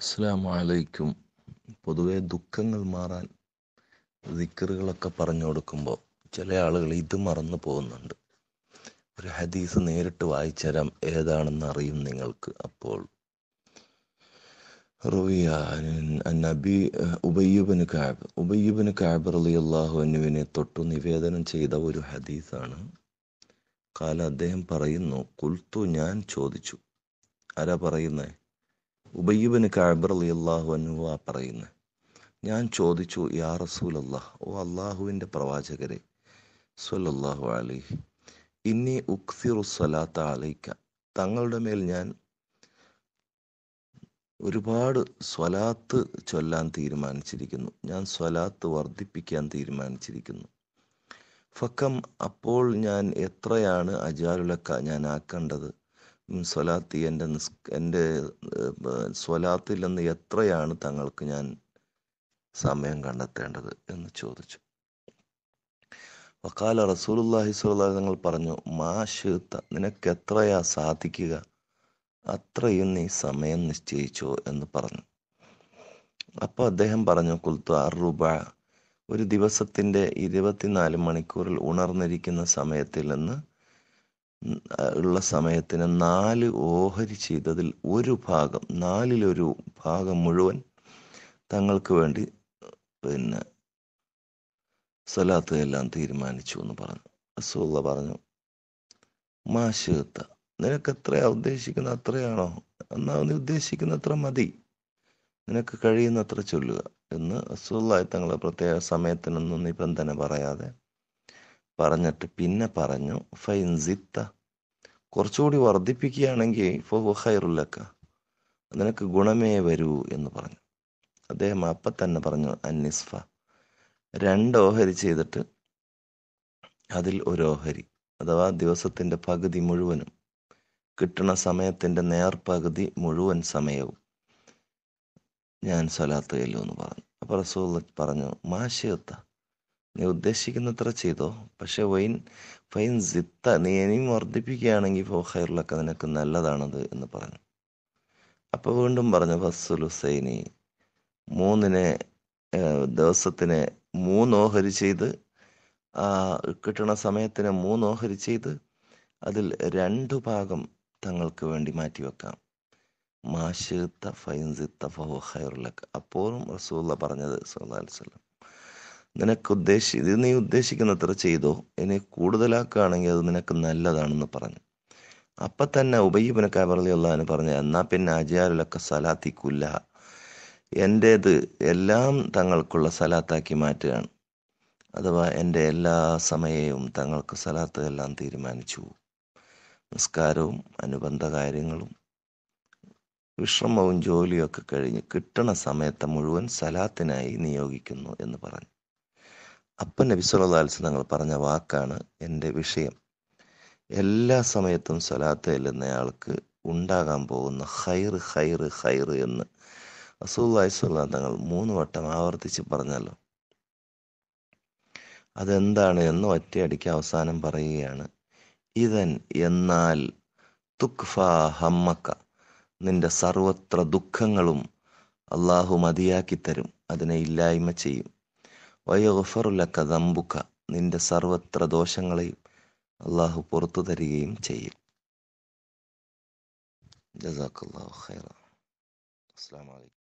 അസ്സാമലൈക്കും അലൈക്കും പൊതുവെ ദുഃഖങ്ങൾ മാറാൻ ദിക്കറുകളൊക്കെ പറഞ്ഞു കൊടുക്കുമ്പോൾ ചില ആളുകൾ ഇത് മറന്നു പോകുന്നുണ്ട് ഒരു ഹദീസ് നേരിട്ട് വായിച്ചരാം ഏതാണെന്ന് അറിയും നിങ്ങൾക്ക് അപ്പോൾ നബി കാബ് ഉബയ്യബിന് കാബ് അലി അള്ളാഹു തൊട്ടു നിവേദനം ചെയ്ത ഒരു ഹദീസാണ് കാല അദ്ദേഹം പറയുന്നു കുൽത്തു ഞാൻ ചോദിച്ചു ആരാ പറയുന്നേ ഉബയ്യബിന് കാബർ അള്ളാഹു അനുവാ പറയുന്നു ഞാൻ ചോദിച്ചു യാ റസൂൽ അള്ളാഹ് ഓ അള്ളാഹുവിൻ്റെ പ്രവാചകരെ സൊല്ലാഹു അലി ഇന്നി ഉക്സിറു സലാത്ത അലൈക്ക തങ്ങളുടെ മേൽ ഞാൻ ഒരുപാട് സ്വലാത്ത് ചൊല്ലാൻ തീരുമാനിച്ചിരിക്കുന്നു ഞാൻ സ്വലാത്ത് വർദ്ധിപ്പിക്കാൻ തീരുമാനിച്ചിരിക്കുന്നു ഫക്കം അപ്പോൾ ഞാൻ എത്രയാണ് അജാലുലക്ക ഞാൻ ആക്കേണ്ടത് സ്വലാത്തി എൻ്റെ നിസ് എൻ്റെ സ്വലാത്തിൽ നിന്ന് എത്രയാണ് തങ്ങൾക്ക് ഞാൻ സമയം കണ്ടെത്തേണ്ടത് എന്ന് ചോദിച്ചു വക്കാല റസൂലുല്ലാഹി സ്വല്ലാ തങ്ങൾ പറഞ്ഞു മാഷിത്ത നിനക്ക് എത്രയാ സാധിക്കുക അത്രയും നീ സമയം നിശ്ചയിച്ചോ എന്ന് പറഞ്ഞു അപ്പോൾ അദ്ദേഹം പറഞ്ഞു കുൽത്തു അറുബ ഒരു ദിവസത്തിൻ്റെ ഇരുപത്തിനാല് മണിക്കൂറിൽ ഉണർന്നിരിക്കുന്ന സമയത്തിൽ നിന്ന് ഉള്ള സമയത്തിന് നാല് ഓഹരി ചെയ്തതിൽ ഒരു ഭാഗം നാലിലൊരു ഭാഗം മുഴുവൻ തങ്ങൾക്ക് വേണ്ടി പിന്നെ സ്വലാത്ത് എല്ലാം തീരുമാനിച്ചു എന്ന് പറഞ്ഞു അസുഖ പറഞ്ഞു മാശുത്ത നിനക്ക് എത്രയാ ഉദ്ദേശിക്കുന്ന അത്രയാണോ എന്നാ നീ ഉദ്ദേശിക്കുന്ന അത്ര മതി നിനക്ക് കഴിയുന്ന അത്ര ചൊല്ലുക എന്ന് റസൂള്ളായി തങ്ങളെ പ്രത്യേക സമയത്തിനൊന്നും നിബന്ധന പറയാതെ പറഞ്ഞിട്ട് പിന്നെ പറഞ്ഞു ഫൈൻസിത്ത കുറച്ചുകൂടി വർദ്ധിപ്പിക്കുകയാണെങ്കിൽ ഇപ്പോൾ ഹൈറുല്ലക്ക നിനക്ക് ഗുണമേ വരൂ എന്ന് പറഞ്ഞു അദ്ദേഹം അപ്പം തന്നെ പറഞ്ഞു അന്നിസ്ഫ രണ്ട് ഓഹരി ചെയ്തിട്ട് അതിൽ ഒരു ഓഹരി അഥവാ ദിവസത്തിൻ്റെ പകുതി മുഴുവനും കിട്ടുന്ന സമയത്തിൻ്റെ നേർപകുതി മുഴുവൻ സമയവും ഞാൻ സ്വലാത്ത് എന്ന് പറഞ്ഞു അപ്പോൾ റസൂൽ പറഞ്ഞു മാഷിയത്താ നീ ഉദ്ദേശിക്കുന്നത്ര ചെയ്തോ പക്ഷെ വൈൻ ഫൈൻ സിത്ത നീ ഇനിയും വർദ്ധിപ്പിക്കുകയാണെങ്കിൽ ഫോഹൈറിലൊക്കെ നിനക്ക് നല്ലതാണത് എന്ന് പറഞ്ഞു അപ്പോൾ വീണ്ടും പറഞ്ഞു ഹുസൈനി മൂന്നിനെ ദിവസത്തിന് മൂന്നോഹരി ചെയ്ത് കിട്ടണ സമയത്തിന് മൂന്നോഹരി ചെയ്ത് അതിൽ രണ്ടു ഭാഗം തങ്ങൾക്ക് വേണ്ടി മാറ്റിവെക്കാം മാഷിത്ത ഫൈൻസിത്ത ഫഹു അപ്പോഴും റസൂല്ല പറഞ്ഞത് സുല്ലാ വസ്ലം നിനക്ക് ഉദ്ദേശി ഇത് നീ ഉദ്ദേശിക്കുന്നത്ര ചെയ്തോ ഇനി കൂടുതലാക്കുകയാണെങ്കിൽ അത് നിനക്ക് നല്ലതാണെന്ന് പറഞ്ഞു അപ്പം തന്നെ ഉബയ്യബിന് കബറിയുള്ളവന് പറഞ്ഞു എന്നാൽ പിന്നെ അജയാലുലൊക്കെ സലാത്തിക്കില്ല എൻ്റേത് എല്ലാം തങ്ങൾക്കുള്ള സലാത്താക്കി മാറ്റുകയാണ് അഥവാ എൻ്റെ എല്ലാ സമയവും തങ്ങൾക്ക് സലാത്ത് എല്ലാം തീരുമാനിച്ചു നിസ്കാരവും അനുബന്ധ കാര്യങ്ങളും വിശ്രമവും ജോലിയൊക്കെ കഴിഞ്ഞ് കിട്ടണ സമയത്തെ മുഴുവൻ സലാത്തിനായി നിയോഗിക്കുന്നു എന്ന് പറഞ്ഞു അപ്പൻ നബി സല്ലാ അലിസ് തങ്ങൾ പറഞ്ഞ വാക്കാണ് എൻ്റെ വിഷയം എല്ലാ സമയത്തും സ്വലാത്ത് ചെല്ലുന്നയാൾക്ക് ഉണ്ടാകാൻ പോകുന്ന ഹൈർ ഹൈർ ഹൈർ എന്ന് അസൂല്ലായി സ്വല്ലാ തങ്ങൾ മൂന്ന് വട്ടം ആവർത്തിച്ച് പറഞ്ഞല്ലോ അതെന്താണ് എന്ന് ഒറ്റയടിക്ക് അവസാനം പറയുകയാണ് ഇതൻ എന്നാൽ തുക്ഫ ഹമ്മക്ക നിന്റെ സർവത്ര ദുഃഖങ്ങളും അള്ളാഹു മതിയാക്കി തരും അതിനെ ഇല്ലായ്മ ചെയ്യും വയഫറുലക്ക ദമ്പുക്ക നിന്റെ സർവത്ര ദോഷങ്ങളെയും അള്ളാഹു പുറത്തു തരികയും ചെയ്യും ജസാക്കല്ലാഹു ഖൈറ അസ്സാം വലൈക്കും